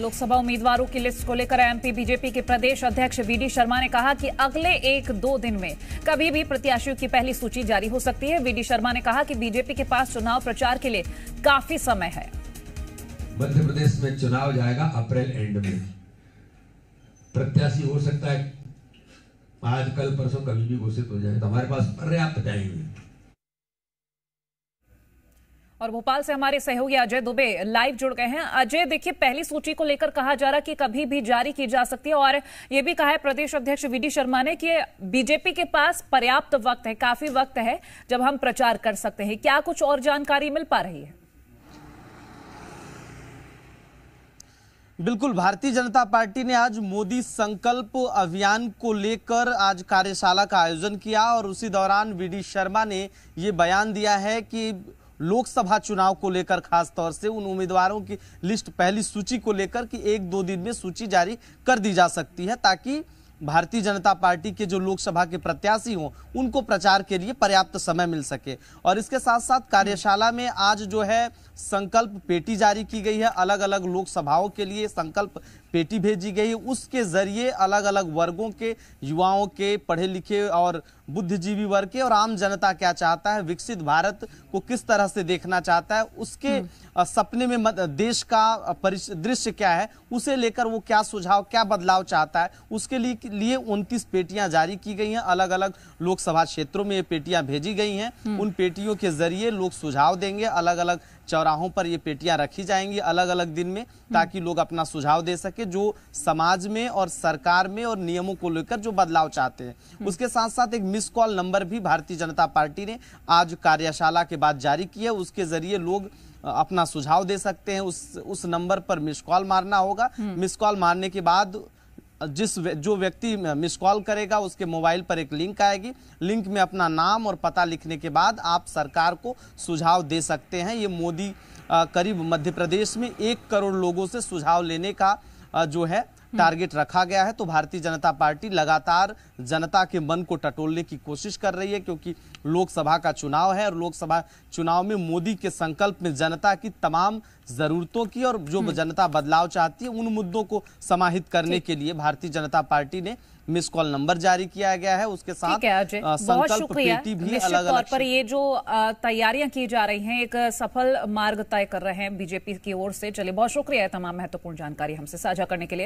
लोकसभा उम्मीदवारों की लिस्ट को लेकर एमपी बीजेपी के प्रदेश अध्यक्ष वीडी शर्मा ने कहा कि अगले एक दो दिन में कभी भी प्रत्याशियों की पहली सूची जारी हो सकती है वीडी शर्मा ने कहा कि बीजेपी के पास चुनाव प्रचार के लिए काफी समय है मध्य प्रदेश में चुनाव जाएगा अप्रैल एंड में प्रत्याशी हो सकता है आज कल परसों कभी भी घोषित हो जाए तो हमारे पास पर्याप्त टाइम है और भोपाल से हमारे सहयोगी अजय दुबे लाइव जुड़ गए हैं अजय देखिए पहली सूची को लेकर कहा जा रहा कि कभी भी जारी की जा सकती है और ये भी कहा है प्रदेश अध्यक्ष वी शर्मा ने कि बीजेपी के पास पर्याप्त वक्त है काफी वक्त है जब हम प्रचार कर सकते हैं क्या कुछ और जानकारी मिल पा रही है बिल्कुल भारतीय जनता पार्टी ने आज मोदी संकल्प अभियान को लेकर आज कार्यशाला का आयोजन किया और उसी दौरान वी डी शर्मा ने ये बयान दिया है कि लोकसभा चुनाव को लेकर खास तौर से उन उम्मीदवारों की लिस्ट पहली सूची को लेकर कि एक दो दिन में सूची जारी कर दी जा सकती है ताकि भारतीय जनता पार्टी के जो लोकसभा के प्रत्याशी हों उनको प्रचार के लिए पर्याप्त समय मिल सके और इसके साथ साथ कार्यशाला में आज जो है संकल्प पेटी जारी की गई है अलग अलग लोकसभाओं के लिए संकल्प पेटी भेजी गई है उसके जरिए अलग अलग वर्गों के युवाओं के पढ़े लिखे और बुद्धिजीवी वर्ग के और आम जनता क्या चाहता है विकसित भारत को किस तरह से देखना चाहता है उसके हम्म। सपने में देश का दृश्य क्या है उसे लेकर वो क्या सुझाव क्या बदलाव चाहता है उसके लिए उनतीस पेटियां जारी की गई हैं अलग अलग लोकसभा क्षेत्रों में ये पेटियां भेजी गई हैं हम्म। उन पेटियों के जरिए लोग सुझाव देंगे अलग अलग चौराहों पर ये पेटियां रखी जाएंगी अलग अलग दिन में हम्म। ताकि लोग अपना सुझाव दे सके जो समाज में और सरकार में और नियमों को लेकर जो बदलाव चाहते हैं हम्म। उसके साथ साथ एक मिस कॉल नंबर भी भारतीय जनता पार्टी ने आज कार्यशाला के बाद जारी किया उसके जरिए लोग अपना सुझाव दे सकते हैं उस उस नंबर पर मिस कॉल मारना होगा हम्म। मिस कॉल मारने के बाद जिस जो व्यक्ति मिस कॉल करेगा उसके मोबाइल पर एक लिंक आएगी लिंक में अपना नाम और पता लिखने के बाद आप सरकार को सुझाव दे सकते हैं ये मोदी करीब मध्य प्रदेश में एक करोड़ लोगों से सुझाव लेने का जो है टारगेट रखा गया है तो भारतीय जनता पार्टी लगातार जनता के मन को टटोलने की कोशिश कर रही है क्योंकि लोकसभा का चुनाव है और लोकसभा चुनाव में मोदी के संकल्प में जनता की तमाम जरूरतों की और जो हम्म। जनता बदलाव चाहती है उन मुद्दों को समाहित करने के लिए भारतीय जनता पार्टी ने मिस कॉल नंबर जारी किया गया है उसके साथ आ, संकल्प पेटी भी अलग पर ये जो तैयारियां की जा रही हैं एक सफल मार्ग तय कर रहे हैं बीजेपी की ओर से चलिए बहुत शुक्रिया तमाम महत्वपूर्ण जानकारी हमसे साझा करने के लिए